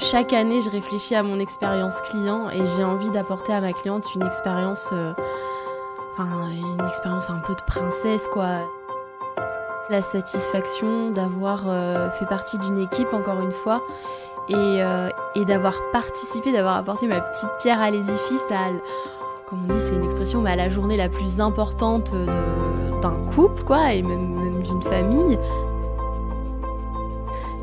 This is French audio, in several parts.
chaque année, je réfléchis à mon expérience client et j'ai envie d'apporter à ma cliente une expérience, euh, enfin, une expérience un peu de princesse, quoi. La satisfaction d'avoir euh, fait partie d'une équipe, encore une fois, euh, et, d'avoir participé, d'avoir apporté ma petite pierre à l'édifice, à, comme on dit, c'est une expression, à la journée la plus importante d'un couple, quoi, et même d'une famille,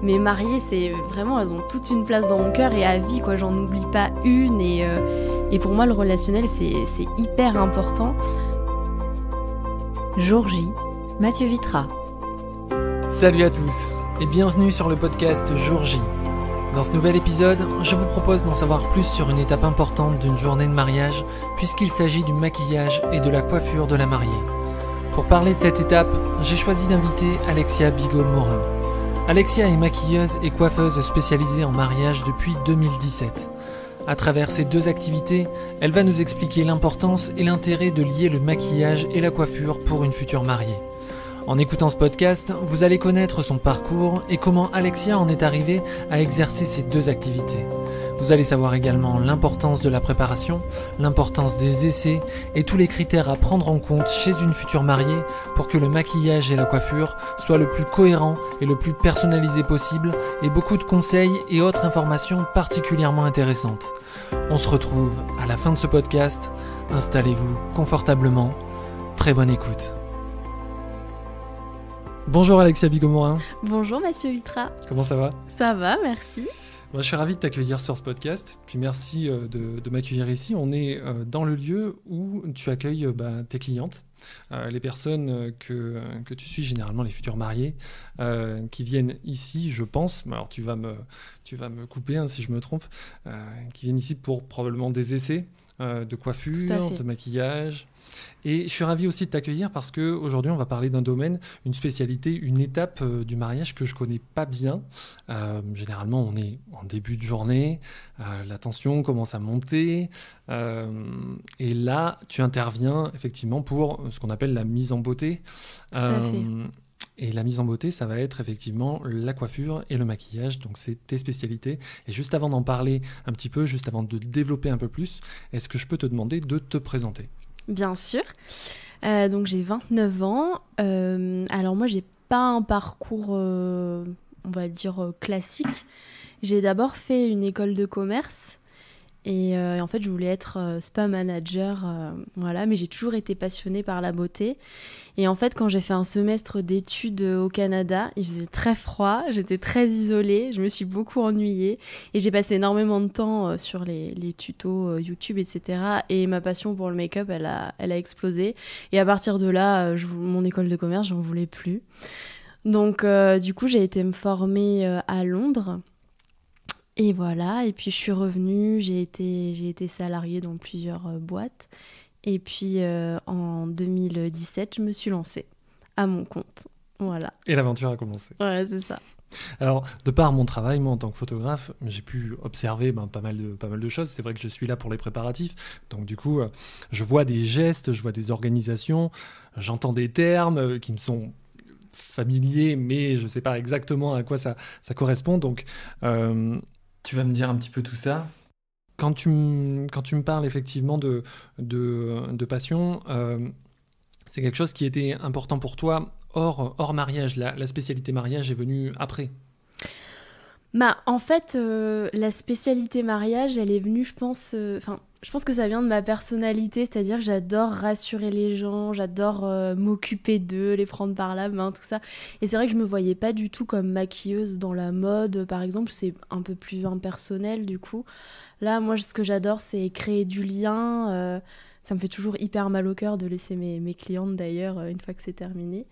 mais mariées, c'est vraiment, elles ont toute une place dans mon cœur et à vie, quoi. J'en oublie pas une. Et, euh, et pour moi, le relationnel, c'est hyper important. Jour J, Mathieu Vitra. Salut à tous et bienvenue sur le podcast Jour J. Dans ce nouvel épisode, je vous propose d'en savoir plus sur une étape importante d'une journée de mariage, puisqu'il s'agit du maquillage et de la coiffure de la mariée. Pour parler de cette étape, j'ai choisi d'inviter Alexia Bigot-Morin. Alexia est maquilleuse et coiffeuse spécialisée en mariage depuis 2017. À travers ces deux activités, elle va nous expliquer l'importance et l'intérêt de lier le maquillage et la coiffure pour une future mariée. En écoutant ce podcast, vous allez connaître son parcours et comment Alexia en est arrivée à exercer ces deux activités. Vous allez savoir également l'importance de la préparation, l'importance des essais et tous les critères à prendre en compte chez une future mariée pour que le maquillage et la coiffure soient le plus cohérent et le plus personnalisé possible et beaucoup de conseils et autres informations particulièrement intéressantes. On se retrouve à la fin de ce podcast. Installez-vous confortablement. Très bonne écoute. Bonjour Alexia Bigomorin. Bonjour Monsieur Vitra. Comment ça va Ça va, merci je suis ravi de t'accueillir sur ce podcast. Puis merci euh, de, m'accueillir ici. On est euh, dans le lieu où tu accueilles euh, bah, tes clientes, les personnes que, que, tu suis, généralement les futurs mariés, qui viennent ici, je pense. Alors, tu vas me, tu vas me couper hein, si je me trompe, qui viennent ici pour probablement des essais, euh, de coiffure, de maquillage. Et je suis ravi aussi de t'accueillir parce que aujourd'hui on va parler d'un domaine, une spécialité, une étape euh, du mariage que je connais pas bien. Euh, généralement on est en début de journée, la tension commence à monter, et là tu interviens effectivement pour ce qu'on appelle la mise en beauté. Tout et la mise en beauté, ça va être effectivement la coiffure et le maquillage, donc c'est tes spécialités. Et juste avant d'en parler un petit peu, juste avant de développer un peu plus, est-ce que je peux te demander de te présenter Bien sûr. Euh, donc j'ai 29 ans. Euh, alors moi, j'ai pas un parcours, euh, on va dire, classique. J'ai d'abord fait une école de commerce. Euh, et, en fait, je voulais être euh, spa manager, euh, voilà, mais j'ai toujours été passionnée par la beauté. Et en fait, quand j'ai fait un semestre d'études au Canada, il faisait très froid, j'étais très isolée, je me suis beaucoup ennuyée et j'ai passé énormément de temps sur les, tutos YouTube, etc. Et ma passion pour le make-up, elle a, elle a explosé. Et à partir de là, mon école de commerce, j'en voulais plus. Donc, du coup, j'ai été me former à Londres. Et voilà, et puis je suis revenue, j'ai été, j'ai été salariée dans plusieurs euh, boîtes. Et puis euh, en 2017, je me suis lancée à mon compte. Voilà. Et l'aventure a commencé. Ouais, c'est ça. Alors, de par mon travail, moi, en tant que photographe, j'ai pu observer ben, pas, mal de, pas mal de choses. C'est vrai que je suis là pour les préparatifs. Donc, du coup, euh, je vois des gestes, je vois des organisations, j'entends des termes qui me sont familiers, mais je ne sais pas exactement à quoi ça, ça correspond. Donc, tu vas me dire un petit peu tout ça quand tu, me, quand tu me parles effectivement de, de, passion, euh, c'est quelque chose qui était important pour toi hors, hors mariage. La, spécialité mariage est venue après. Bah, en fait, euh, la spécialité mariage, elle est venue, je pense, euh, enfin, je pense que ça vient de ma personnalité, c'est-à-dire que j'adore rassurer les gens, j'adore euh, m'occuper d'eux, les prendre par la main, tout ça. Et c'est vrai que je me voyais pas du tout comme maquilleuse dans la mode, par exemple, c'est un peu plus impersonnel du coup. Là, moi, ce que j'adore, c'est créer du lien. Euh, ça me fait toujours hyper mal au cœur de laisser mes clientes d'ailleurs euh, une fois que c'est terminé.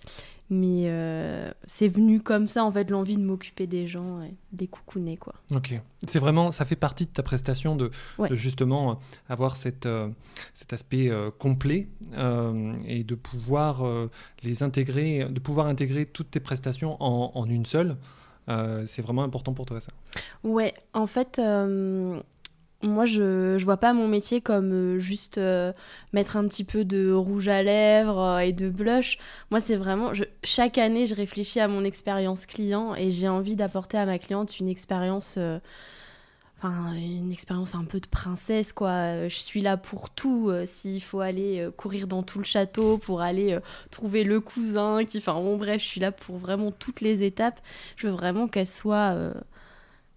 Mais euh, c'est venu comme ça, en fait, l'envie de m'occuper des gens, des coucounets, quoi. Ok. C'est vraiment, ça fait partie de ta prestation de, justement euh, avoir cette, euh, cet aspect complet et de pouvoir les intégrer, de pouvoir intégrer toutes tes prestations en, en une seule. c'est vraiment important pour toi, ça. Ouais, en fait, moi, je, ne vois pas mon métier comme euh, juste euh, mettre un petit peu de rouge à lèvres euh, et de blush. Moi, c'est vraiment, chaque année, je réfléchis à mon expérience client et j'ai envie d'apporter à ma cliente une expérience. Enfin, une expérience un peu de princesse quoi je suis là pour tout s'il faut aller courir dans tout le château pour aller trouver le cousin qui enfin bon bref je suis là pour vraiment toutes les étapes je veux vraiment qu'elle soit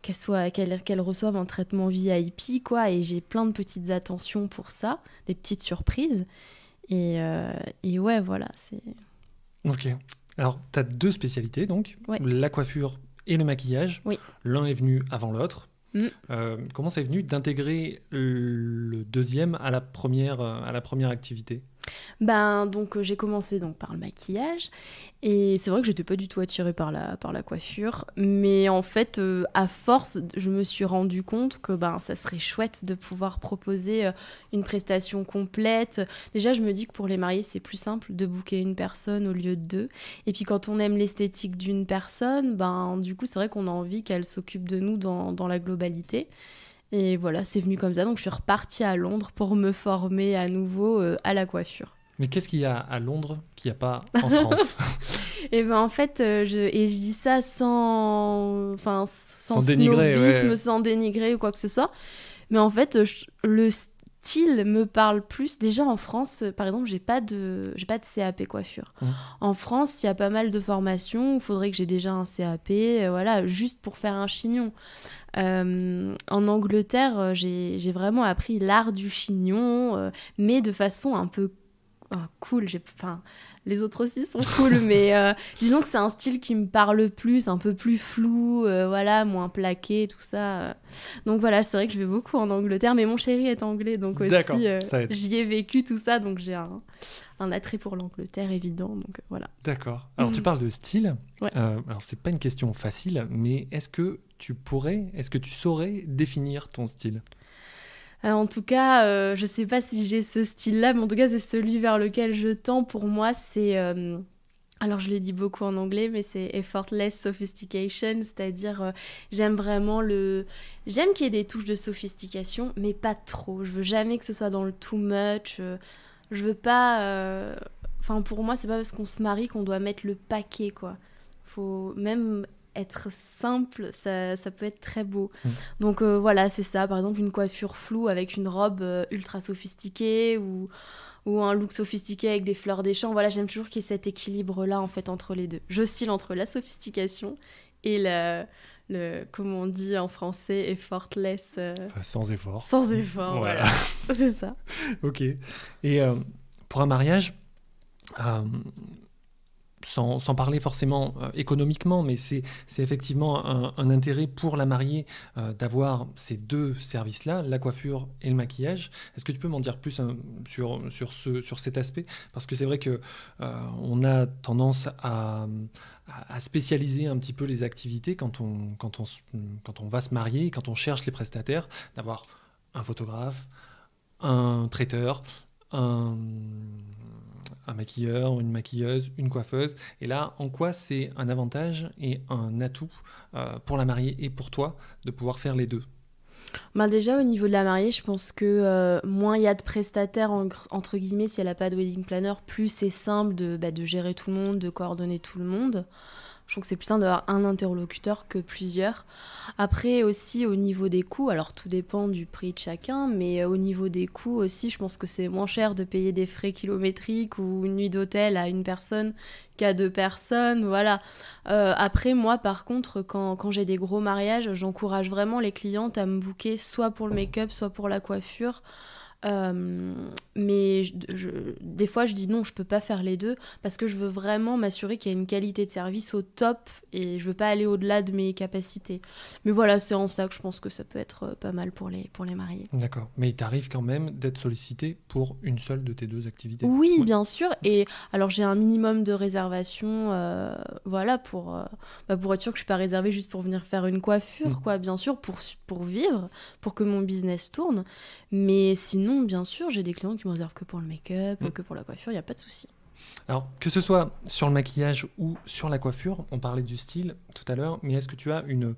qu'elle soit qu'elle reçoive un traitement VIP quoi et j'ai plein de petites attentions pour ça des petites surprises et, euh, ouais voilà c'est ok alors tu as deux spécialités donc la coiffure et le maquillage l'un est venu avant l'autre mm. euh, comment c'est venu d'intégrer le deuxième à la première à la première activité ben donc euh, j'ai commencé donc par le maquillage et c'est vrai que j'étais pas du tout attirée par la par la coiffure mais en fait euh, à force je me suis rendu compte que ben ça serait chouette de pouvoir proposer euh, une prestation complète. Déjà je me dis que pour les mariés c'est plus simple de bouquer une personne au lieu de deux et puis quand on aime l'esthétique d'une personne ben du coup c'est vrai qu'on a envie qu'elle s'occupe de nous dans la globalité. Et voilà, c'est venu comme ça. Donc je suis repartie à Londres pour me former à nouveau euh, à la coiffure. Mais qu'est-ce qu'il y a à Londres qu'il n'y a pas en France Et eh ben en fait, euh, je, et je dis ça sans, enfin, sans, dénigrer, sans dénigrer ou quoi que ce soit. Mais en fait, euh, le style me parle plus. Déjà en France, euh, par exemple, j'ai pas de j'ai pas de CAP coiffure. Mmh. En France, il y a pas mal de formations. Il faudrait que j'ai déjà un CAP, euh, voilà, juste pour faire un chignon. Euh, en Angleterre, j'ai vraiment appris l'art du chignon, mais de façon un peu ah, cool. Enfin, les autres aussi sont cool, mais euh, disons que c'est un style qui me parle plus, un peu plus flou, euh, voilà, moins plaqué, tout ça. Euh. Donc voilà, c'est vrai que je vais beaucoup en Angleterre, mais mon chéri est anglais, donc aussi j'y ai vécu tout ça, donc j'ai un, attrait pour l'Angleterre évident, donc voilà. D'accord. Alors tu mhm. parles de style. alors c'est pas une question facile, mais est-ce que tu pourrais, est-ce que tu saurais définir ton style euh, en tout cas, euh, je sais pas si j'ai ce style-là, mais en tout cas, c'est celui vers lequel je tends. Pour moi, c'est. Euh, alors, je le dis beaucoup en anglais, mais c'est effortless sophistication, c'est-à-dire j'aime vraiment le. J'aime qu'il y ait des touches de sophistication, mais pas trop. Je veux jamais que ce soit dans le too much. je veux pas. Enfin, pour moi, c'est pas parce qu'on se marie qu'on doit mettre le paquet, quoi. Faut même être simple, ça, peut être très beau. Mmh. Donc euh, voilà, c'est ça. Par exemple, une coiffure floue avec une robe euh, ultra sophistiquée ou, ou un look sophistiqué avec des fleurs des champs. Voilà, j'aime toujours qu'il y ait cet équilibre-là, en fait, entre les deux. Je J'oscille entre la sophistication et le, comment on dit en français, effortless. Euh, sans effort. Sans effort, voilà. C'est ça. ok. Et pour un mariage, euh, sans, parler forcément euh, économiquement, mais c'est effectivement un, intérêt pour la mariée euh, d'avoir ces deux services-là, la coiffure et le maquillage. Est-ce que tu peux m'en dire plus hein, sur, sur, ce, sur cet aspect Parce que c'est vrai que euh, on a tendance à, à, spécialiser un petit peu les activités quand on, quand on, quand on va se marier, quand on cherche les prestataires, d'avoir un photographe, un traiteur, un un maquilleur, une maquilleuse, une coiffeuse. Et là, en quoi c'est un avantage et un atout euh, pour la mariée et pour toi de pouvoir faire les deux ben, déjà au niveau de la mariée, je pense que euh, moins il y a de prestataires entre guillemets si elle n'a pas de wedding planner, plus c'est simple de, bah, de, gérer tout le monde, de coordonner tout le monde. Je trouve que c'est plus simple d'avoir un interlocuteur que plusieurs. Après aussi au niveau des coûts, alors tout dépend du prix de chacun, mais euh, au niveau des coûts aussi, je pense que c'est moins cher de payer des frais kilométriques ou une nuit d'hôtel à une personne qu'à deux personnes, voilà. Euh, après moi par contre, quand, quand j'ai des gros mariages, j'encourage vraiment les clientes à me booker soit pour le make-up, soit pour la coiffure. Euh, mais je, des fois, je dis non, je peux pas faire les deux parce que je veux vraiment m'assurer qu'il y a une qualité de service au top et je veux pas aller au-delà de mes capacités. Mais voilà, c'est en ça que je pense que ça peut être euh, pas mal pour les, pour les mariés. D'accord. Mais il t'arrive quand même d'être sollicité pour une seule de tes deux activités Oui, bien sûr. Et alors, j'ai un minimum de réservation euh, voilà, pour, bah, pour être sûr que je suis pas réservée juste pour venir faire une coiffure, mmh. quoi, bien sûr, pour, pour vivre, pour que mon business tourne. Mais sinon, bien sûr, j'ai des clients qui me réservent que pour le make-up, mm. que pour la coiffure, il n'y a pas de souci. Alors, que ce soit sur le maquillage ou sur la coiffure, on parlait du style tout à l'heure, mais est-ce que tu as une,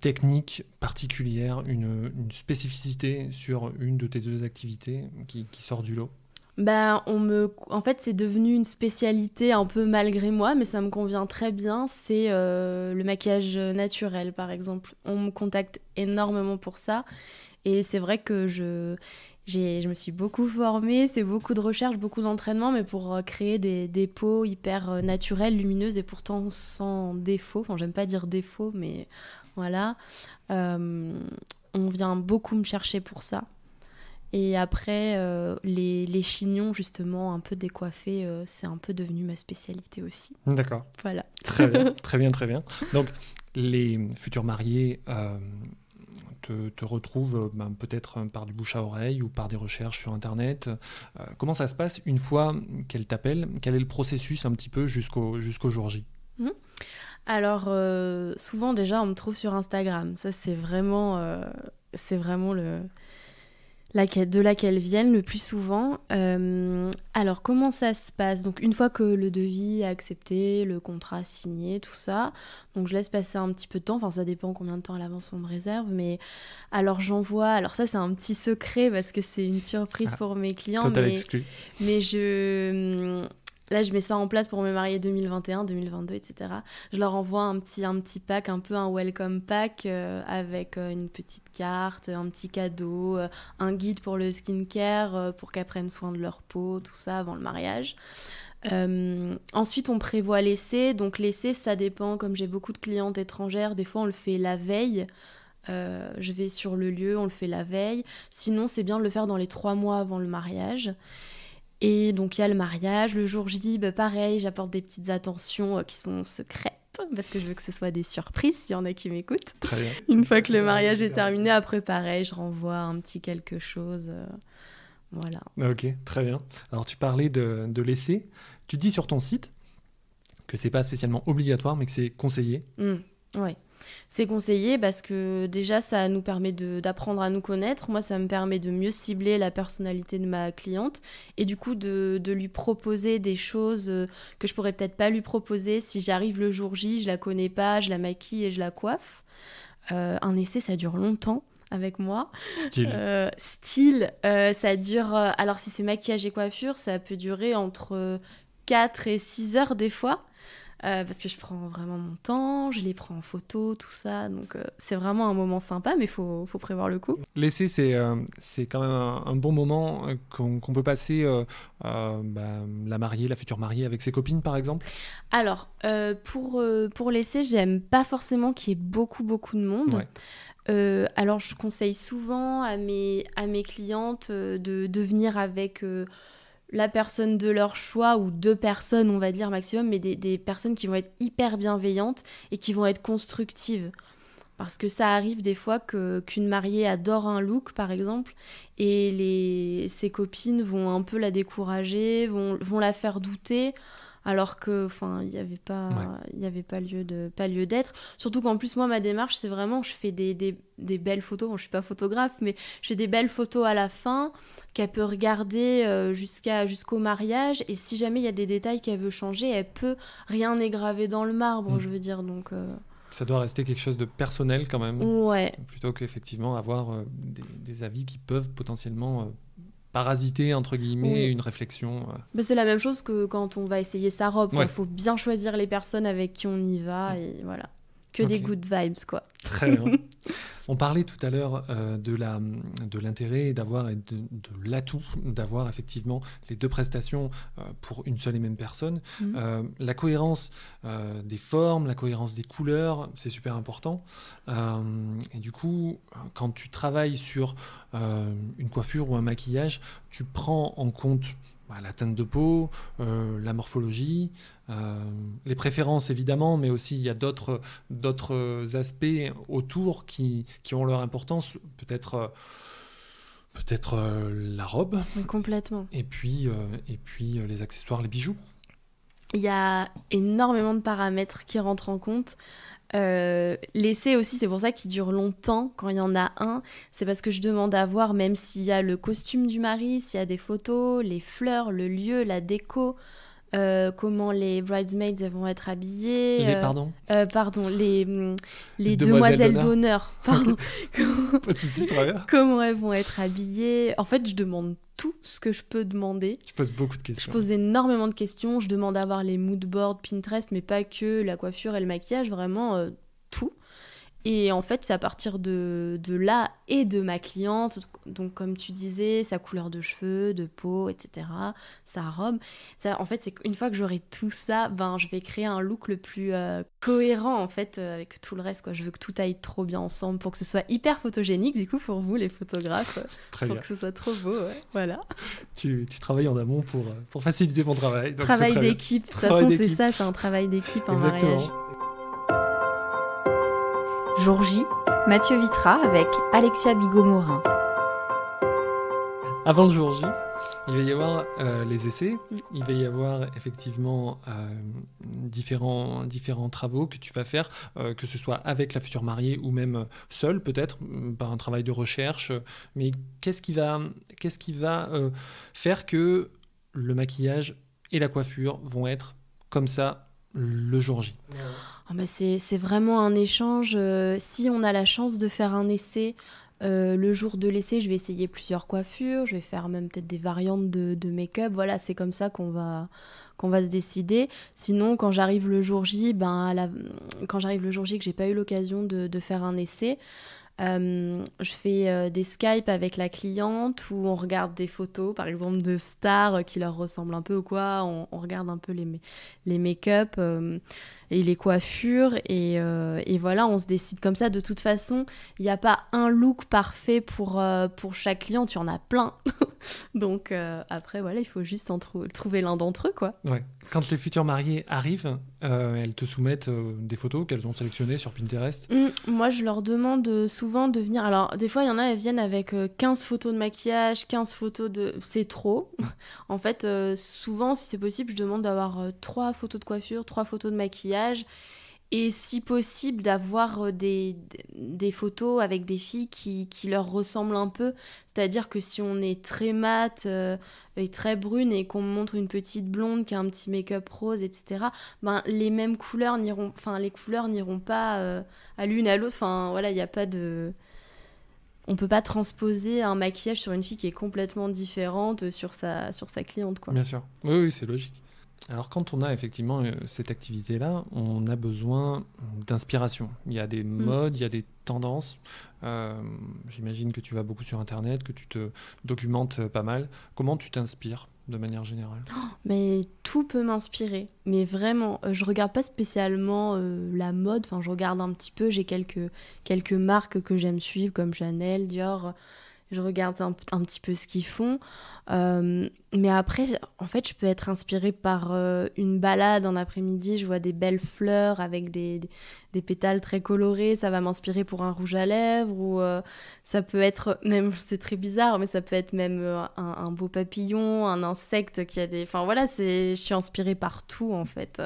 technique particulière, une, spécificité sur une de tes deux activités qui, sort du lot Ben, En fait, c'est devenu une spécialité un peu malgré moi, mais ça me convient très bien. C'est euh, le maquillage naturel, par exemple. On me contacte énormément pour ça. Et c'est vrai que je, je me suis beaucoup formée, c'est beaucoup de recherche, beaucoup d'entraînement, mais pour euh, créer des, des, peaux hyper euh, naturelles, lumineuses et pourtant sans défaut. Enfin, j'aime pas dire défaut, mais voilà. Euh, on vient beaucoup me chercher pour ça. Et après, les, les, chignons, justement, un peu décoiffés, c'est un peu devenu ma spécialité aussi. D'accord. Voilà. Très bien, très bien, très bien. Donc, les futurs mariés te, retrouve euh, ben, peut-être euh, par du bouche à oreille ou par des recherches sur Internet. Euh, comment ça se passe une fois qu'elle t'appelle Quel est le processus un petit peu jusqu'au jusqu'au jour J mhm. Alors, souvent déjà, on me trouve sur Instagram. Ça, c'est vraiment, c'est vraiment le, de laquelle viennent le plus souvent. Euh, alors comment ça se passe Donc une fois que le devis est accepté, le contrat signé, tout ça, donc je laisse passer un petit peu de temps, enfin ça dépend combien de temps à l'avance on me réserve, mais alors j'envoie, alors ça c'est un petit secret parce que c'est une surprise ah, pour mes clients, mais, mais je Là, je mets ça en place pour me marier 2021, 2022, etc. Je leur envoie un petit, un petit pack, un peu un welcome pack euh, avec euh, une petite carte, un petit cadeau, euh, un guide pour le skincare, pour qu'elles prennent soin de leur peau, tout ça avant le mariage. ensuite, on prévoit l'essai. Donc l'essai, ça dépend. Comme j'ai beaucoup de clientes étrangères, des fois on le fait la veille. je vais sur le lieu, on le fait la veille. Sinon, c'est bien de le faire dans les trois mois avant le mariage. Et donc il y a le mariage. Le jour J, bah, pareil, j'apporte des petites attentions euh, qui sont secrètes parce que je veux que ce soit des surprises Il y en a qui m'écoutent. Très bien. Une fois que le mariage est terminé, après pareil, je renvoie un petit quelque chose. Euh, voilà. Ok, très bien. Alors tu parlais de, de laisser. Tu dis sur ton site que c'est pas spécialement obligatoire, mais que c'est conseillé. Mmh, oui. C'est conseillé parce que déjà, ça nous permet d'apprendre à nous connaître. Moi, ça me permet de mieux cibler la personnalité de ma cliente et du coup de, lui proposer des choses euh, que je pourrais peut-être pas lui proposer si j'arrive le jour J, je la connais pas, je la maquille et je la coiffe. Euh, un essai, ça dure longtemps avec moi. Style. Euh, style, ça dure. alors, si c'est maquillage et coiffure, ça peut durer entre 4 et 6 heures des fois. Euh, parce que je prends vraiment mon temps, je les prends en photo, tout ça. Donc euh, c'est vraiment un moment sympa, mais il faut, faut, prévoir le coup. L'essai, euh, c'est quand même un, bon moment qu'on peut passer, bah, la mariée, la future mariée, avec ses copines, par exemple Alors, pour, pour l'essai, j'aime pas forcément qu'il y ait beaucoup, beaucoup de monde. alors, je conseille souvent à mes, à mes clientes de, de venir avec la personne de leur choix ou deux personnes, on va dire maximum, mais des, personnes qui vont être hyper bienveillantes et qui vont être constructives. Parce que ça arrive des fois qu'une mariée adore un look, par exemple, et ses copines vont un peu la décourager, vont la faire douter alors que enfin il n'y avait pas il avait pas lieu de pas lieu d'être surtout qu'en plus moi ma démarche c'est vraiment je fais des, des, belles photos bon, je suis pas photographe mais je fais des belles photos à la fin qu'elle peut regarder euh, jusqu'à jusqu'au mariage et si jamais il y a des détails qu'elle veut changer elle peut rien n'est gravé dans le marbre mm. je veux dire donc euh. Ça doit rester quelque chose de personnel quand même. Ouais. Plutôt qu'effectivement avoir euh, des, avis qui peuvent potentiellement parasiter entre guillemets une réflexion. Euh. Mais c'est la même chose que quand on va essayer sa robe. Il faut bien choisir les personnes avec qui on y va et voilà que des good vibes, quoi. Très bien. On parlait tout à l'heure euh, de la de l'intérêt d'avoir et de, l'atout d'avoir effectivement les deux prestations euh, pour une seule et même personne. Mhm. Euh, la cohérence des formes, la cohérence des couleurs, c'est super important. et du coup, quand tu travailles sur une coiffure ou un maquillage, tu prends en compte bah, la teinte de peau, euh, la morphologie, euh, les préférences évidemment, mais aussi il y a d'autres, d'autres aspects autour qui, qui ont leur importance, peut-être euh, peut-être la robe. complètement. Et puis, et puis les accessoires, les bijoux. Il y a énormément de paramètres qui rentrent en compte. Euh, l'essai aussi, c'est pour ça qu'il dure longtemps quand il y en a un. C'est parce que je demande à voir, même s'il y a le costume du mari, s'il y a des photos, les fleurs, le lieu, la déco, euh, comment les bridesmaids vont être habillées. Euh, pardon euh, Pardon, les, mm, les, demoiselles, d'honneur. Pardon. Pas de soucis, Comment elles vont être habillées. En fait, je demande tout ce que je peux demander. Tu poses beaucoup de questions. Je pose énormément de questions. Je demande à voir les mood Pinterest, mais pas que la coiffure et le maquillage, vraiment tout. Et en fait, c'est à partir de, là et de ma cliente, donc comme tu disais, sa couleur de cheveux, de peau, etc., sa robe. Ça, en fait, c'est une fois que j'aurai tout ça, ben, je vais créer un look le plus euh, cohérent en fait euh, avec tout le reste. Quoi. Je veux que tout aille trop bien ensemble pour que ce soit hyper photogénique, du coup, pour vous les photographes, pour que ce soit trop beau. Voilà. Tu, travailles en amont pour, euh, pour faciliter mon travail. travail d'équipe. De toute façon, c'est ça, c'est un travail d'équipe en mariage. Jour J, Mathieu Vitra avec Alexia Bigot-Morin. Avant le jour J, il va y avoir euh, les essais, mm. il va y avoir effectivement euh, différents, différents travaux que tu vas faire, euh, que ce soit avec la future mariée ou même seule peut-être, mm, par un travail de recherche. Mais qu'est-ce qui va, qu'est-ce qui va faire que le maquillage et la coiffure vont être comme ça le jour J. Ah ah, c'est vraiment un échange. Euh, si on a la chance de faire un essai, euh, le jour de l'essai, je vais essayer plusieurs coiffures, je vais faire même peut-être des variantes de, make-up. Voilà, c'est comme ça qu'on va, qu'on va se décider. Sinon, quand j'arrive le jour J, ben, la... quand j'arrive le jour J que j'ai pas eu l'occasion de, faire un essai, euh, je fais euh, des Skype avec la cliente où on regarde des photos, par exemple, de stars euh, qui leur ressemblent un peu ou quoi. On, regarde un peu les, les make-up et les coiffures. Et, voilà, on se décide comme ça. De toute façon, il n'y a pas un look parfait pour, pour chaque client. tu y en as plein. Donc après, voilà, il faut juste trouver l'un d'entre eux, quoi. Quand les futurs mariés arrivent, euh, elles te soumettent euh, des photos qu'elles ont sélectionnées sur Pinterest mm, Moi, je leur demande euh, souvent de venir. Alors, des fois, il y en a, elles viennent avec 15 photos de maquillage, 15 photos de. C'est trop. en fait, souvent, si c'est possible, je demande d'avoir 3 photos de coiffure, 3 photos de maquillage et si possible d'avoir euh, des, des, photos avec des filles qui, qui leur ressemblent un peu. C'est-à-dire que si on est très mat euh, et très brune et qu'on montre une petite blonde qui a un petit make-up rose, etc., ben, les mêmes couleurs n'iront, enfin les couleurs n'iront pas euh, à l'une à l'autre. Enfin voilà, il n'y a pas de... On peut pas transposer un maquillage sur une fille qui est complètement différente sur sa, sur sa cliente. Quoi. Bien sûr. Oui, oui, c'est logique. Alors quand on a effectivement euh, cette activité-là, on a besoin d'inspiration. Il y a des hmm. modes, il y a des tendances. Euh, j'imagine que tu vas beaucoup sur Internet, que tu te documentes euh, pas mal. Comment tu t'inspires de manière générale oh, Mais tout peut m'inspirer. Mais vraiment, je regarde pas spécialement la mode. Enfin, je regarde un petit peu. J'ai quelques, quelques marques que j'aime suivre comme Chanel, Dior je regarde un, petit peu ce qu'ils font. Euh, mais après, en fait, je peux être inspirée par euh, une balade en après-midi. Je vois des belles fleurs avec des, pétales très colorés. Ça va m'inspirer pour un rouge à lèvres. Ou euh, ça peut être, même, c'est très bizarre, mais ça peut être même un, un, beau papillon, un insecte qui a des. Enfin voilà, je suis inspirée par tout en fait.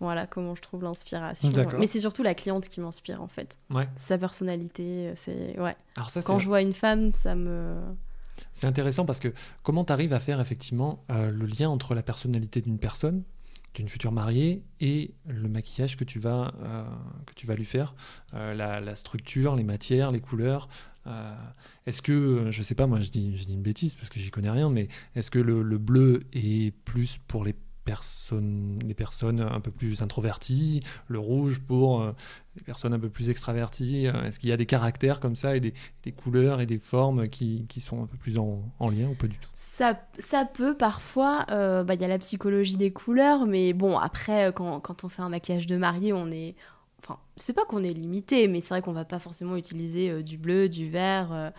Voilà comment je trouve l'inspiration. Mais c'est surtout la cliente qui m'inspire en fait. Sa personnalité, c'est ouais. Quand je vois une femme, ça me c'est intéressant parce que comment tu arrives à faire effectivement euh, le lien entre la personnalité d'une personne, d'une future mariée, et le maquillage que tu vas, euh, que tu vas lui faire, euh, la, structure, les matières, les couleurs. est-ce que, je sais pas, moi je dis, je dis une bêtise parce que j'y connais rien, mais est-ce que le bleu est plus pour les personnes, les personnes un peu plus introverties, le rouge pour euh, les personnes un peu plus extraverties euh, Est-ce qu'il y a des caractères comme ça et des, couleurs et des formes qui, sont un peu plus en, lien ou pas du tout ça, ça peut parfois, euh, bah, il y a la psychologie des couleurs, mais bon, après, quand, quand on fait un maquillage de mariée, on est... Enfin, c'est pas qu'on est limité, mais c'est vrai qu'on va pas forcément utiliser du bleu, du vert,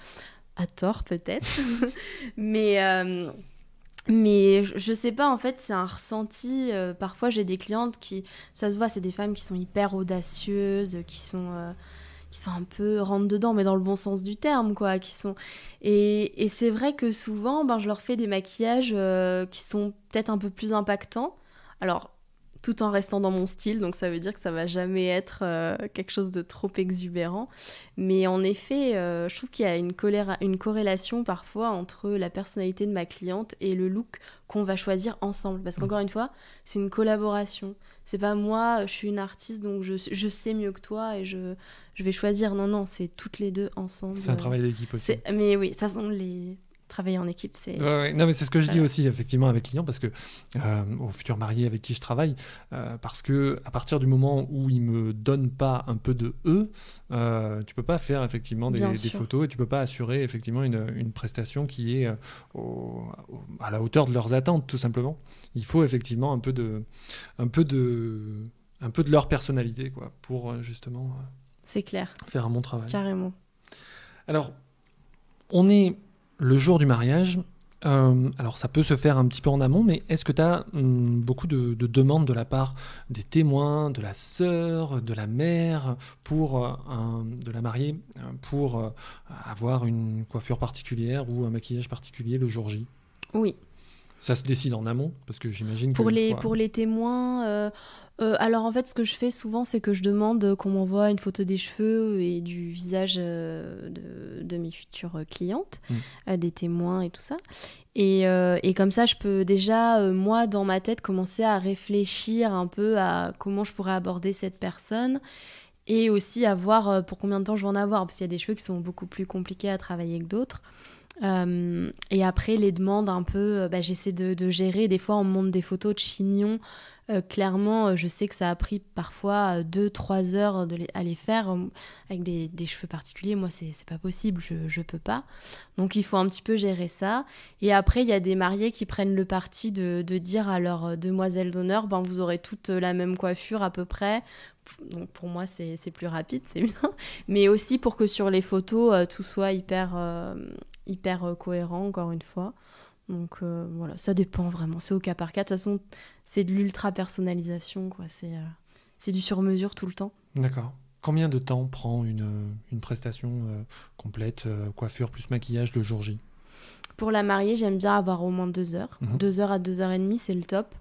à tort peut-être. mais mais je, sais pas, en fait, c'est un ressenti. Euh, parfois, j'ai des clientes qui, ça se voit, c'est des femmes qui sont hyper audacieuses, qui sont, euh, qui sont un peu rentre dedans, mais dans le bon sens du terme, quoi. Qui sont... Et, et c'est vrai que souvent, ben, je leur fais des maquillages euh, qui sont peut-être un peu plus impactants. Alors, tout en restant dans mon style, donc ça veut dire que ça va jamais être euh, quelque chose de trop exubérant. Mais en effet, euh, je trouve qu'il y a une, colère, une corrélation parfois entre la personnalité de ma cliente et le look qu'on va choisir ensemble. Parce mm. qu'encore une fois, c'est une collaboration. C'est pas moi, je suis une artiste, donc je, sais mieux que toi et je, je vais choisir. Non, non, c'est toutes les deux ensemble. C'est un travail d'équipe aussi. Mais oui, ça sont les travailler en équipe. C'est... Non, mais c'est ce que je dis aussi, effectivement, avec clients, parce que euh, aux futurs mariés avec qui je travaille, euh, parce que à partir du moment où ils me donnent pas un peu de eux, euh, tu peux pas faire effectivement des, photos et tu peux pas assurer effectivement une, une prestation qui est euh, à la hauteur de leurs attentes, tout simplement. Il faut effectivement un peu de, un peu de, un peu de leur personnalité, quoi, pour euh, justement. C'est clair. Faire un bon travail. Carrément. Alors, on est le jour du mariage, euh, alors ça peut se faire un petit peu en amont, mais est-ce que tu as hmm, beaucoup de, demandes de la part des témoins, de la sœur, de la mère, pour, euh, de la mariée, euh, pour avoir une coiffure particulière ou un maquillage particulier le jour J Oui, ça se décide en amont parce que j'imagine pour que les pour les témoins. Euh, euh, alors en fait, ce que je fais souvent, c'est que je demande qu'on m'envoie une photo des cheveux et du visage euh, de, de, mes futures clientes, mm. des témoins et tout ça. Et, et comme ça, je peux déjà moi dans ma tête commencer à réfléchir un peu à comment je pourrais aborder cette personne et aussi à voir pour combien de temps je vais en avoir parce qu'il y a des cheveux qui sont beaucoup plus compliqués à travailler que d'autres. Euh, et après, les demandes un peu, euh, bah, j'essaie de, gérer. Des fois, on me montre des photos de chignons. Euh, clairement, je sais que ça a pris parfois 2-3 heures de les, à les faire. Avec des, cheveux particuliers, moi, c'est pas possible, je, je peux pas. Donc, il faut un petit peu gérer ça. Et après, il y a des mariés qui prennent le parti de, dire à leur demoiselle d'honneur ben, vous aurez toutes la même coiffure à peu près. Donc, pour moi, c'est plus rapide, c'est bien. Mais aussi pour que sur les photos, tout soit hyper hyper euh, cohérent, encore une fois. Donc euh, voilà, ça dépend vraiment, c'est au cas par cas. De toute façon, c'est de l'ultra personnalisation, quoi. C'est, euh, c'est du sur mesure tout le temps. D'accord. Combien de temps prend une, prestation complète, coiffure plus maquillage le jour J Pour la mariée, j'aime bien avoir au moins deux heures. Mhm. Deux heures à deux heures et demie, c'est le top.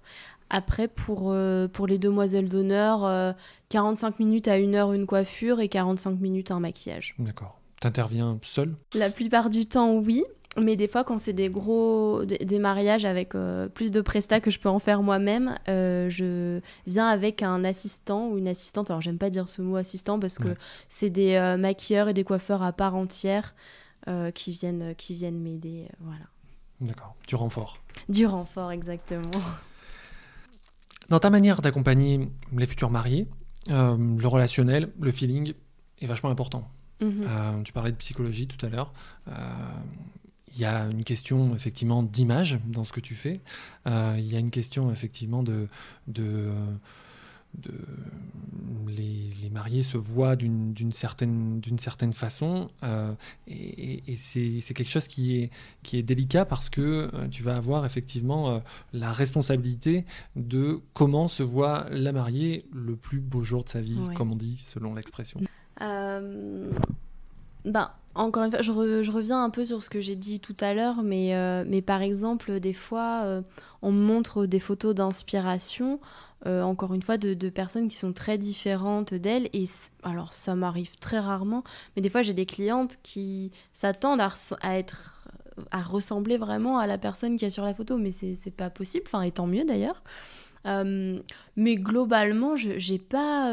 Après, pour, pour les demoiselles d'honneur, 45 minutes à une heure une coiffure et 45 minutes un maquillage. D'accord. T'interviens seul La plupart du temps, oui. Mais des fois, quand c'est des gros, des, mariages avec euh, plus de prestats que je peux en faire moi-même, euh, je viens avec un assistant ou une assistante. Alors, j'aime pas dire ce mot assistant parce que c'est des euh, maquilleurs et des coiffeurs à part entière qui viennent, qui viennent m'aider. voilà. D'accord. Du renfort. Du renfort, exactement. Dans ta manière d'accompagner les futurs mariés, le relationnel, le feeling est vachement important. Mhm. Euh, tu parlais de psychologie tout à l'heure. Euh, il y a une question effectivement d'image dans ce que tu fais. Euh, il y a une question effectivement de... les, mariés se voient d'une certaine, d'une certaine façon. et, c'est quelque chose qui est, qui est délicat parce que tu vas avoir effectivement la responsabilité de comment se voit la mariée le plus beau jour de sa vie, comme on dit, selon l'expression. Euh, ben, encore une fois, je, je, reviens un peu sur ce que j'ai dit tout à l'heure, mais, euh, mais par exemple, des fois, on euh, on montre des photos d'inspiration, encore une fois, de, de, personnes qui sont très différentes d'elles. Et alors, ça m'arrive très rarement, mais des fois, j'ai des clientes qui s'attendent à, être à ressembler vraiment à la personne qui est sur la photo, mais c'est pas possible, enfin, et tant mieux d'ailleurs. mais globalement, je j'ai pas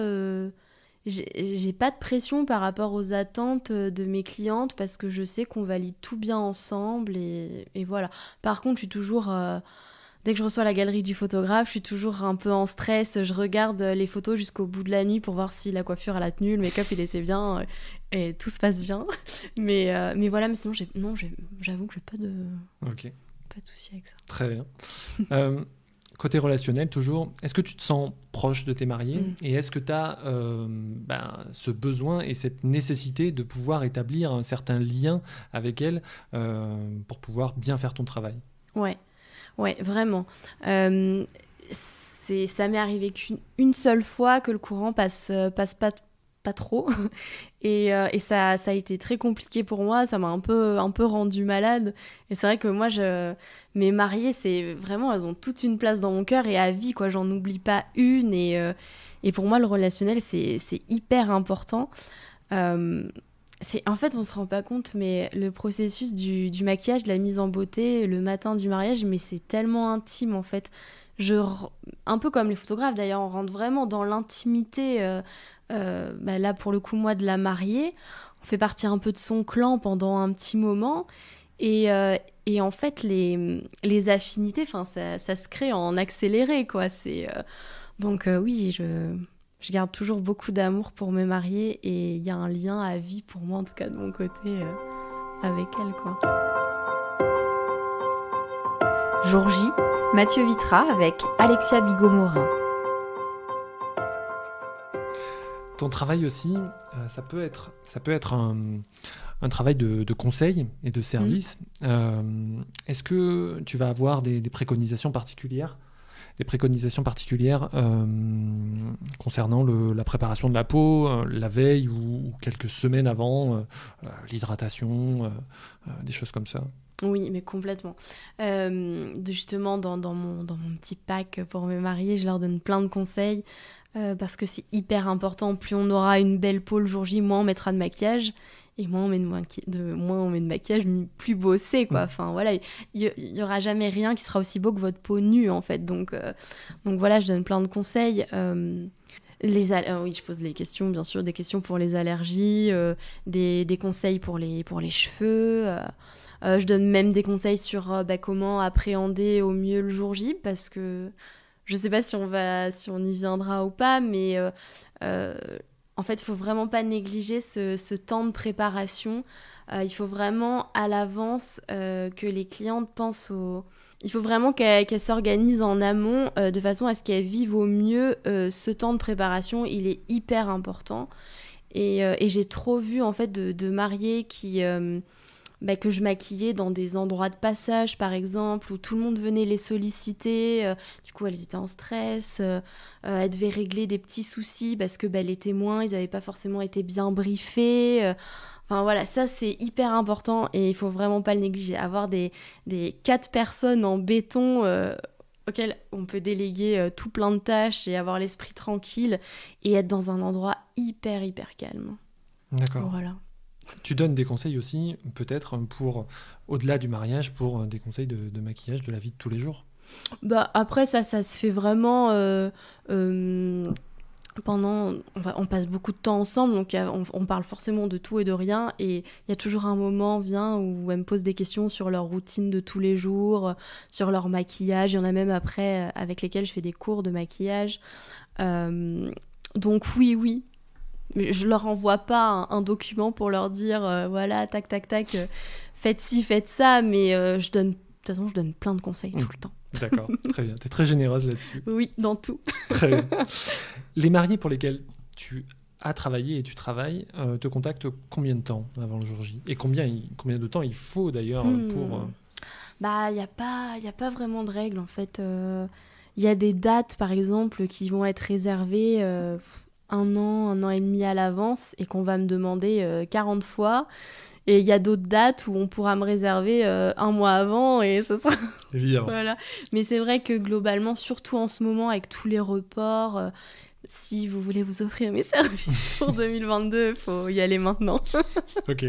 j'ai pas de pression par rapport aux attentes euh, de mes clientes parce que je sais qu'on valide tout bien ensemble et, voilà. Par contre, je suis toujours. Euh, dès que je reçois la galerie du photographe, je suis toujours un peu en stress. Je regarde euh, les photos jusqu'au bout de la nuit pour voir si la coiffure a la tenue le make-up il était bien et tout se passe bien. Mais, mais voilà, mais sinon, non, j'avoue que j'ai pas de. Ok. Pas de souci avec ça. Très bien. Côté relationnel, toujours, est-ce que tu te sens proche de tes mariés mm. et est-ce que tu as euh, ben, ce besoin et cette nécessité de pouvoir établir un certain lien avec elles euh, pour pouvoir bien faire ton travail Ouais, ouais, vraiment. Euh, ça m'est arrivé qu'une seule fois que le courant passe, euh, passe pas pas trop. Et, euh, et ça, ça, a été très compliqué pour moi, ça m'a un peu, un peu rendu malade. Et c'est vrai que moi, je... mes mariées, c'est vraiment, elles ont toute une place dans mon cœur et à vie, quoi, j'en oublie pas une. Et, euh, et pour moi, le relationnel, c'est hyper important. Euh, c'est En fait, on se rend pas compte, mais le processus du, du maquillage, de la mise en beauté, le matin du mariage, mais c'est tellement intime, en fait. Je, un peu comme les photographes d'ailleurs, on rentre vraiment dans l'intimité euh, bah là pour le coup moi de la mariée, on fait partie un peu de son clan pendant un petit moment. Et, euh, en fait, les, affinités, enfin, ça, se crée en accéléré, quoi. Euh, donc oui, je, garde toujours beaucoup d'amour pour me marier et il y a un lien à vie pour moi, en tout cas de mon côté, avec elle, quoi. Jour J, Mathieu Vitra avec Alexia Bigomorin. ton travail aussi, euh, ça peut être, ça peut être un, travail de, conseil et de service. Euh, est-ce que tu vas avoir des, préconisations particulières des préconisations particulières euh, concernant la préparation de la peau, la veille ou, quelques semaines avant, l'hydratation, des choses comme ça oui, mais complètement. justement, dans, mon, dans, mon, petit pack pour me marier, je leur donne plein de conseils euh, parce que c'est hyper important. Plus on aura une belle peau le jour J, moins on mettra de maquillage. Et moins on met de, moins on met de maquillage, plus beau c'est quoi. Mm. Enfin voilà, il n'y aura jamais rien qui sera aussi beau que votre peau nue en fait. Donc, euh, donc voilà, je donne plein de conseils. Euh, les oui, je pose les questions, bien sûr, des questions pour les allergies, des, conseils pour les, pour les cheveux. je donne même des conseils sur bah, comment appréhender au mieux le jour J parce que je sais pas si on, va, si on y viendra ou pas, mais euh, euh, en fait, il faut vraiment pas négliger ce, temps de préparation. Euh, il faut vraiment à l'avance que les clientes pensent au... Il faut vraiment qu'elles s'organisent en amont de façon à ce qu'elles vivent au mieux ce temps de préparation. Il est hyper important. Et, j'ai trop vu en fait de, de mariés qui bah, que je maquillais dans des endroits de passage, par exemple, où tout le monde venait les solliciter. Euh, du coup, elles étaient en stress. Euh, euh, elles devaient régler des petits soucis parce que bah, les témoins, ils n'avaient pas forcément été bien briefés. enfin voilà, ça c'est hyper important et il faut vraiment pas le négliger. Avoir des, des quatre personnes en béton auxquelles on peut déléguer tout plein de tâches et avoir l'esprit tranquille et être dans un endroit hyper hyper calme. D'accord. Voilà. Tu donnes des conseils aussi, peut-être pour au-delà du mariage, pour euh, des conseils de, maquillage de la vie de tous les jours. Bah après ça, ça se fait vraiment. Euh, euh, pendant, on, passe beaucoup de temps ensemble, donc on, parle forcément de tout et de rien, et il y a toujours un moment, vient, où elle me pose des questions sur leur routine de tous les jours, sur leur maquillage, il y en a même après avec lesquels je fais des cours de maquillage. donc oui, oui, je je leur envoie pas un, document pour leur dire euh, voilà tac tac tac euh, faites ci faites ça mais euh, je donne de toute façon je donne plein de conseils mmh. tout le temps d'accord très bien es très généreuse là-dessus oui dans tout très bien les mariés pour lesquels tu as travaillé et tu travailles te contactent combien de temps avant le jour J et combien combien de temps il faut d'ailleurs hmm. pour bah il y a pas il y a pas vraiment de règles en fait il y a des dates par exemple qui vont être réservées un an, un an et demi à l'avance et qu'on va me demander 40 euh, fois. Et il y a d'autres dates où on pourra me réserver euh, un mois avant et ce sera. Évidemment. voilà. Mais c'est vrai que globalement, surtout en ce moment, avec tous les reports, euh, si vous voulez vous offrir mes services pour 2022, faut y aller maintenant. ok.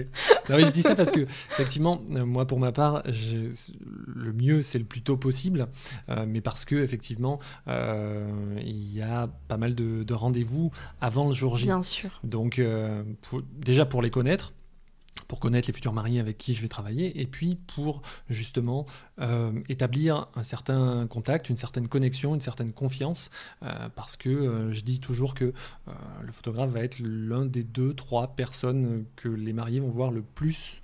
Non, je dis ça parce que, effectivement, euh, moi, pour ma part, le mieux, c'est le plus tôt possible, euh, mais parce que, effectivement, euh, il y a pas mal de, rendez-vous avant le jour J. Bien sûr. Donc, déjà pour les connaître, pour connaître les futurs mariés avec qui je vais travailler, et puis pour justement euh, établir un certain contact, une certaine connexion, une certaine confiance, euh, parce que euh, je dis toujours que le photographe va être l'un des deux, trois personnes que les mariés vont voir le plus.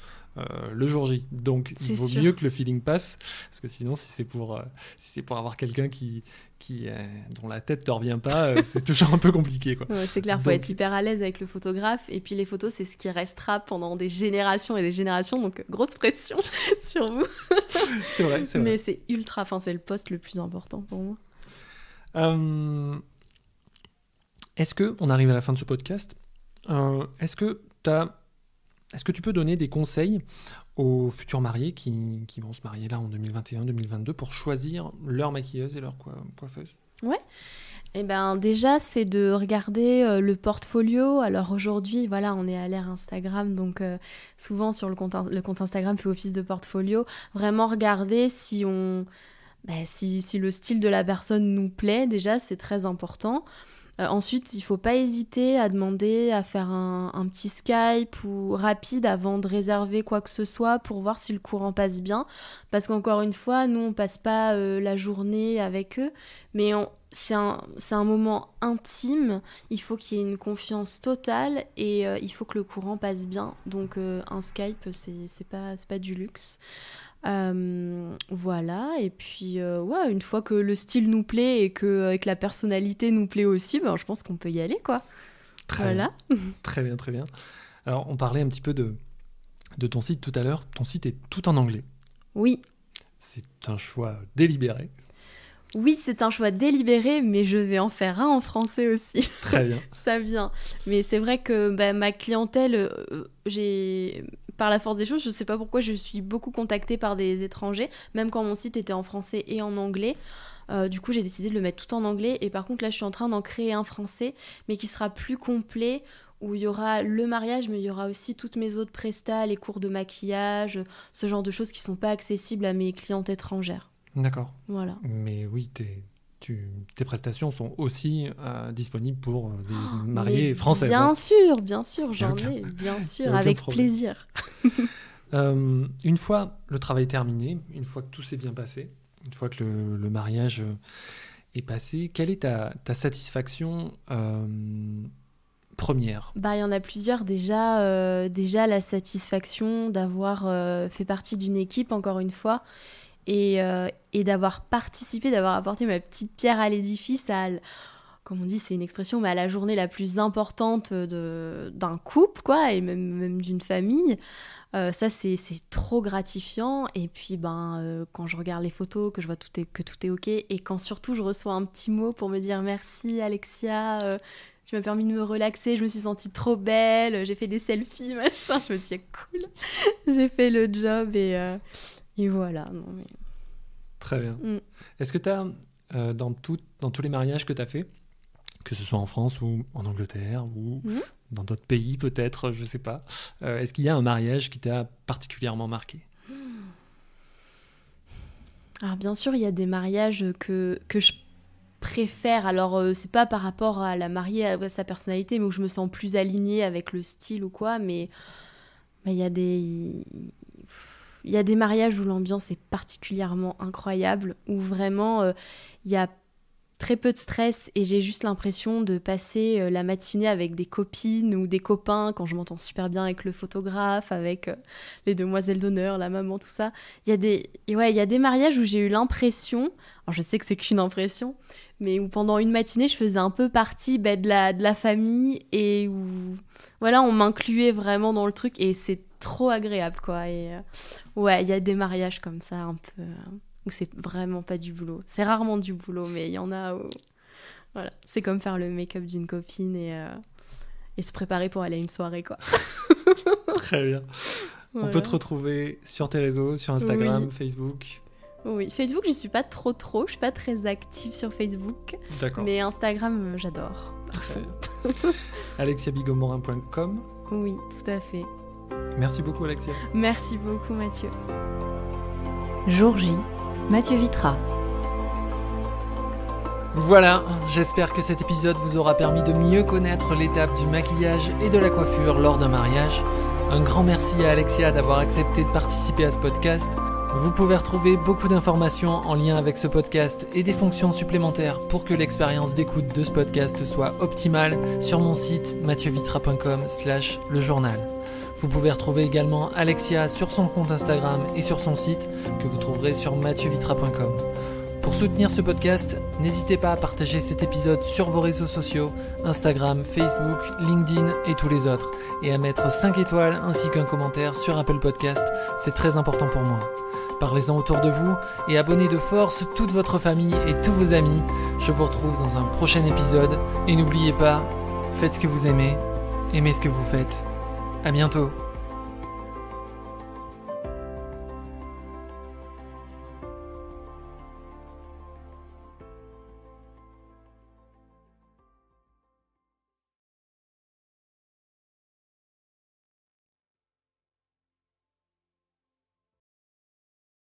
le jour J. Donc il vaut mieux que le feeling passe, parce que sinon si c'est pour, si pour avoir quelqu'un qui, euh, dont la tête ne revient pas, euh, c'est toujours un peu compliqué. Quoi. c'est clair, il faut être hyper à l'aise avec le photographe. Et puis les photos, c'est ce qui restera pendant des générations et des générations, donc grosse pression sur vous. c'est vrai, c'est vrai. Mais c'est ultra, enfin c'est le poste le plus important pour moi. Euh, est-ce que, on arrive à la fin de ce podcast, est-ce que tu as... Est-ce que tu peux donner des conseils aux futurs mariés qui, vont se marier là en 2021-2022 pour choisir leur maquilleuse et leur coiffeuse Ouais. Eh ben déjà, c'est de regarder euh, le portfolio. Alors aujourd'hui, voilà, on est à l'ère Instagram, donc euh, souvent sur le compte, Instagram fait office de portfolio. Vraiment regarder si on, ben, si, si, le style de la personne nous plaît. Déjà, c'est très important. Euh, ensuite, il faut pas hésiter à demander à faire un, petit Skype ou rapide avant de réserver quoi que ce soit pour voir si le courant passe bien. Parce qu'encore une fois, nous, on passe pas euh, la journée avec eux, mais c'est un, moment intime, il faut qu'il y ait une confiance totale et euh, il faut que le courant passe bien. Donc un Skype, c'est pas, pas du luxe. Euh, voilà, et puis euh, ouais, une fois que le style nous plaît et euh, que, la personnalité nous plaît aussi, ben, je pense qu'on peut y aller. quoi. Très voilà. Bien. très bien, très bien. Alors, on parlait un petit peu de, de ton site tout à l'heure. Ton site est tout en anglais. Oui. C'est un choix délibéré. Oui, c'est un choix délibéré, mais je vais en faire un en français aussi. Très bien. Ça vient. Mais c'est vrai que ben, ma clientèle, j'ai par la force des choses, je ne sais pas pourquoi je suis beaucoup contactée par des étrangers, même quand mon site était en français et en anglais. Euh, du coup, j'ai décidé de le mettre tout en anglais. Et par contre, là, je suis en train d'en créer un français, mais qui sera plus complet, où il y aura le mariage, mais il y aura aussi toutes mes autres prestats, les cours de maquillage, ce genre de choses qui sont pas accessibles à mes clientes étrangères. D'accord. Voilà. Mais oui, t'es tes prestations sont aussi euh, disponibles pour euh, des ah, mariés français. Bien sûr, bien sûr, j'en ai, bien sûr, avec plaisir. Euh, une fois le travail terminé, une fois que tout s'est bien passé, une fois que le, mariage est passé, quelle est ta, satisfaction première Bah, il y en a plusieurs déjà. déjà la satisfaction d'avoir fait partie d'une équipe, encore une fois, euh, et, d'avoir participé, d'avoir apporté ma petite pierre à l'édifice, à, comme on dit, c'est une expression, mais à la journée la plus importante d'un couple, quoi, et même, d'une famille. Euh, ça, c'est trop gratifiant. Et puis, ben, euh, quand je regarde les photos, que je vois tout est, que tout est OK, et quand surtout je reçois un petit mot pour me dire merci, Alexia, tu m'as permis de me relaxer, je me suis sentie trop belle, j'ai fait des selfies, machin. Je me dis, cool, j'ai fait le job et. Et voilà. Non, mais... Très bien. Mm. Est-ce que tu as, euh, dans, tout, dans tous les mariages que tu as fait, que ce soit en France ou en Angleterre ou mhm. dans d'autres pays peut-être, je sais pas, euh, est-ce qu'il y a un mariage qui t'a particulièrement marqué alors ah, bien sûr, il y a des mariages que, que je préfère. Alors euh, c'est pas par rapport à la mariée, à sa personnalité, mais où je me sens plus alignée avec le style ou quoi. Mais il y, a des, il y a des mariages où l'ambiance est particulièrement incroyable, où vraiment euh, il y a très peu de stress et j'ai juste l'impression de passer euh, la matinée avec des copines ou des copains quand je m'entends super bien avec le photographe, avec euh, les demoiselles d'honneur, la maman, tout ça. Il y a des, ouais, il y a des mariages où j'ai eu l'impression, alors je sais que c'est qu'une impression, mais où pendant une matinée je faisais un peu partie bah, de, la, de la famille et où voilà, on m'incluait vraiment dans le truc et c'est trop agréable, quoi. Et euh, ouais, il y a des mariages comme ça, un peu, euh, où c'est vraiment pas du boulot. C'est rarement du boulot, mais il y en a où. Voilà, c'est comme faire le make-up d'une copine et, euh, et, se préparer pour aller à une soirée, quoi. Très bien. On peut te retrouver sur tes réseaux, sur Instagram, Facebook. Oui, Facebook, je suis pas trop trop, je suis pas très active sur Facebook. D'accord. Mais Instagram, j'adore. Très bien. alexiabigomorin.com. Oui, tout à fait. Merci beaucoup Alexia. Merci beaucoup Mathieu. Jour J, Mathieu Vitra. Voilà, j'espère que cet épisode vous aura permis de mieux connaître l'étape du maquillage et de la coiffure lors d'un mariage. Un grand merci à Alexia d'avoir accepté de participer à ce podcast. Vous pouvez retrouver beaucoup d'informations en lien avec ce podcast et des fonctions supplémentaires pour que l'expérience d'écoute de ce podcast soit optimale sur mon site mathieuvitra.com slash le journal. Vous pouvez retrouver également Alexia sur son compte Instagram et sur son site que vous trouverez sur mathieuvitra.com. Pour soutenir ce podcast, n'hésitez pas à partager cet épisode sur vos réseaux sociaux, Instagram, Facebook, LinkedIn et tous les autres, et à mettre 5 étoiles ainsi qu'un commentaire sur Apple Podcast, c'est très important pour moi. Parlez-en autour de vous et abonnez de force toute votre famille et tous vos amis. Je vous retrouve dans un prochain épisode et n'oubliez pas, faites ce que vous aimez, aimez ce que vous faites à bientôt.